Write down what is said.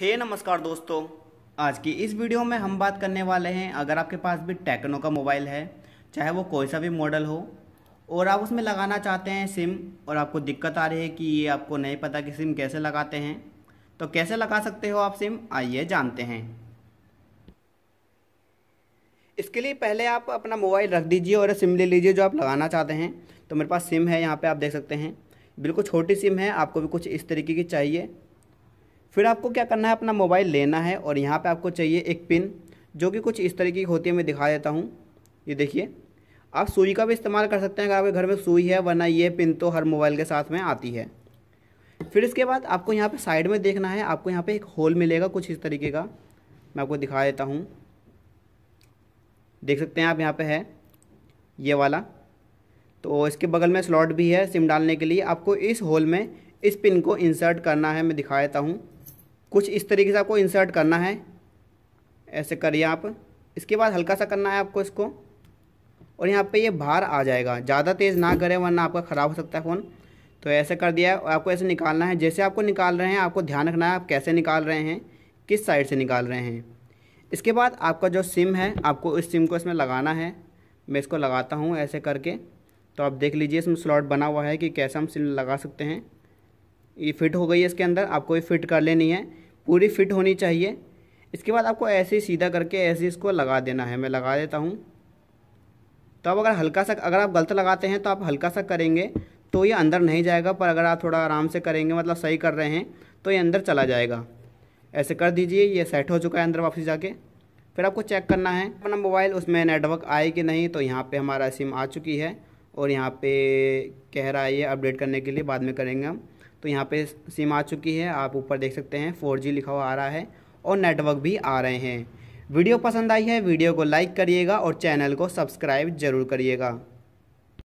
हे hey, नमस्कार दोस्तों आज की इस वीडियो में हम बात करने वाले हैं अगर आपके पास भी टेक्नो का मोबाइल है चाहे वो कोई सा भी मॉडल हो और आप उसमें लगाना चाहते हैं सिम और आपको दिक्कत आ रही है कि ये आपको नहीं पता कि सिम कैसे लगाते हैं तो कैसे लगा सकते हो आप सिम आइए जानते हैं इसके लिए पहले आप अपना मोबाइल रख दीजिए और सिम ले लीजिए जो आप लगाना चाहते हैं तो मेरे पास सिम है यहाँ पर आप देख सकते हैं बिल्कुल छोटी सिम है आपको भी कुछ इस तरीके की चाहिए फिर आपको क्या करना है अपना मोबाइल लेना है और यहाँ पे आपको चाहिए एक पिन जो कि कुछ इस तरीके की होती है मैं दिखा देता हूँ ये देखिए आप सुई का भी इस्तेमाल कर सकते हैं अगर आपके घर में सुई है वरना ये पिन तो हर मोबाइल के साथ में आती है फिर इसके बाद आपको यहाँ पर साइड में देखना है आपको यहाँ पर एक होल मिलेगा कुछ इस तरीके का मैं आपको दिखा देता हूँ देख सकते हैं आप यहाँ पर है ये वाला तो इसके बगल में स्लॉट भी है सिम डालने के लिए आपको इस होल में इस पिन को इंसर्ट करना है मैं दिखा देता हूँ कुछ इस तरीके से आपको इंसर्ट करना है ऐसे करिए आप इसके बाद हल्का सा करना है आपको इसको और यहाँ पे ये बाहर आ जाएगा ज़्यादा तेज़ ना करें वरना आपका ख़राब हो सकता है फ़ोन तो ऐसे कर दिया और आपको ऐसे निकालना है जैसे आपको निकाल रहे हैं आपको ध्यान रखना है आप कैसे निकाल रहे हैं किस साइड से निकाल रहे हैं इसके बाद आपका जो सिम है आपको इस सिम को इसमें लगाना है मैं इसको लगाता हूँ ऐसे करके तो आप देख लीजिए इसमें स्लॉट बना हुआ है कि कैसे हम सिम लगा सकते हैं ये फिट हो गई है इसके अंदर आपको ये फिट कर लेनी है पूरी फिट होनी चाहिए इसके बाद आपको ऐसे ही सीधा करके ऐसे इसको लगा देना है मैं लगा देता हूँ तो अब अगर हल्का सा अगर आप गलत लगाते हैं तो आप हल्का सा करेंगे तो ये अंदर नहीं जाएगा पर अगर आप थोड़ा आराम से करेंगे मतलब सही कर रहे हैं तो ये अंदर चला जाएगा ऐसे कर दीजिए ये सेट हो चुका है अंदर वापस जाके फिर आपको चेक करना है अपना मोबाइल उसमें नेटवर्क आए कि नहीं तो यहाँ पे हमारा सिम आ चुकी है और यहाँ पे कह रहा है ये अपडेट करने के लिए बाद में करेंगे हम तो यहाँ पे सिम आ चुकी है आप ऊपर देख सकते हैं फोर जी लिखा हुआ आ रहा है और नेटवर्क भी आ रहे हैं वीडियो पसंद आई है वीडियो को लाइक करिएगा और चैनल को सब्सक्राइब ज़रूर करिएगा